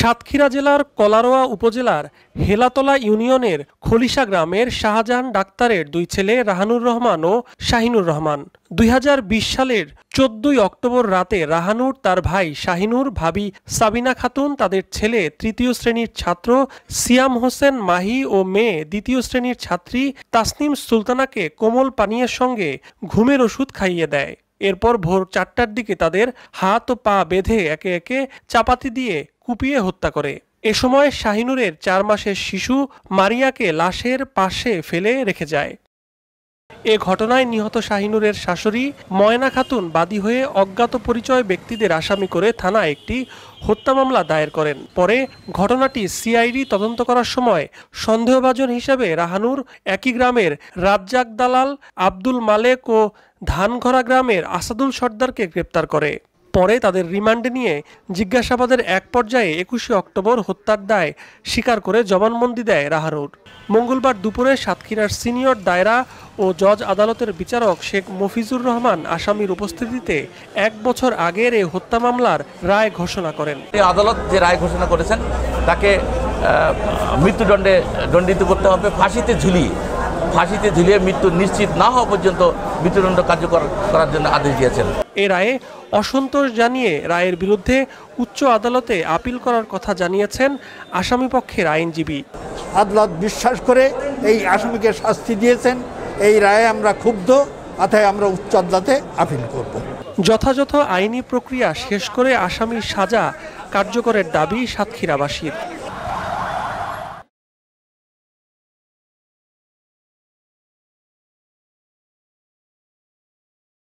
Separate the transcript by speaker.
Speaker 1: সাতক্ষীরা জেলার কলারোয়া উপজেলার হেলাতলা ইউনিয়নের খলিশা গ্রামের শাহজাহান ডাক্তারের দুই ছেলে রাহানুর রহমান ও শাহিনুর রহমান দুই সালের চোদ্দই অক্টোবর রাতে রাহানুর তার ভাই শাহিনুর ভাবি সাবিনা খাতুন তাদের ছেলে তৃতীয় শ্রেণীর ছাত্র সিয়াম হোসেন মাহি ও মেয়ে দ্বিতীয় শ্রেণীর ছাত্রী তাসনিম সুলতানাকে কোমল পানীয়ের সঙ্গে ঘুমের ওষুধ খাইয়ে দেয় এরপর ভোর চারটার দিকে তাদের হাত ও পা বেঁধে একে একে চাপাতি দিয়ে কুপিয়ে হত্যা করে এ সময় শাহিনুরের চার মাসের শিশু মারিয়াকে লাশের পাশে ফেলে রেখে যায় এ ঘটনায় নিহত শাহিনুরের শাশুড়ি ময়না খাতুন বাদী হয়ে অজ্ঞাত পরিচয় ব্যক্তিদের আসামি করে থানায় একটি হত্যা মামলা দায়ের করেন পরে ঘটনাটি সিআইডি তদন্ত করার সময় সন্দেহভাজন হিসেবে রাহানুর একই গ্রামের রাজ্জাক দালাল আব্দুল মালেক ও ধানঘরা গ্রামের আসাদুল সর্দারকে গ্রেপ্তার করে পরে তাদের রিমান্ডে নিয়ে জিজ্ঞাসাবাদের এক পর্যায়ে একুশে অক্টোবর হত্যার দায় স্বীকার করে জবানবন্দি দেয় রাহারুর মঙ্গলবার দুপুরে সাতক্ষীরার সিনিয়র দায়রা ও জজ আদালতের বিচারক শেখ মফিজুর রহমান আসামির উপস্থিতিতে এক বছর আগের এই হত্যা মামলার রায় ঘোষণা করেন আদালত যে রায় ঘোষণা করেছেন তাকে মৃত্যুদণ্ডে দণ্ডিত করতে হবে ফাঁসিতে ঝুলিয়ে ফাঁসিতে ঝুলিয়ে মৃত্যু নিশ্চিত না হওয়া পর্যন্ত মৃত্যুদণ্ড কার্যকর করার জন্য আদেশ দিয়েছেন এ রায়ে অসন্তোষ জানিয়ে রায়ের বিরুদ্ধে উচ্চ আদালতে আপিল করার কথা জানিয়েছেন আসামিপক্ষের আইনজীবী আদালত বিশ্বাস করে এই আসামিকে শাস্তি দিয়েছেন এই রায়ে আমরা ক্ষুব্ধ অথায় আমরা উচ্চ আদালতে আপিল করব যথাযথ আইনি প্রক্রিয়া শেষ করে আসামির সাজা কার্যকরের দাবি সাতক্ষীরাবাসীর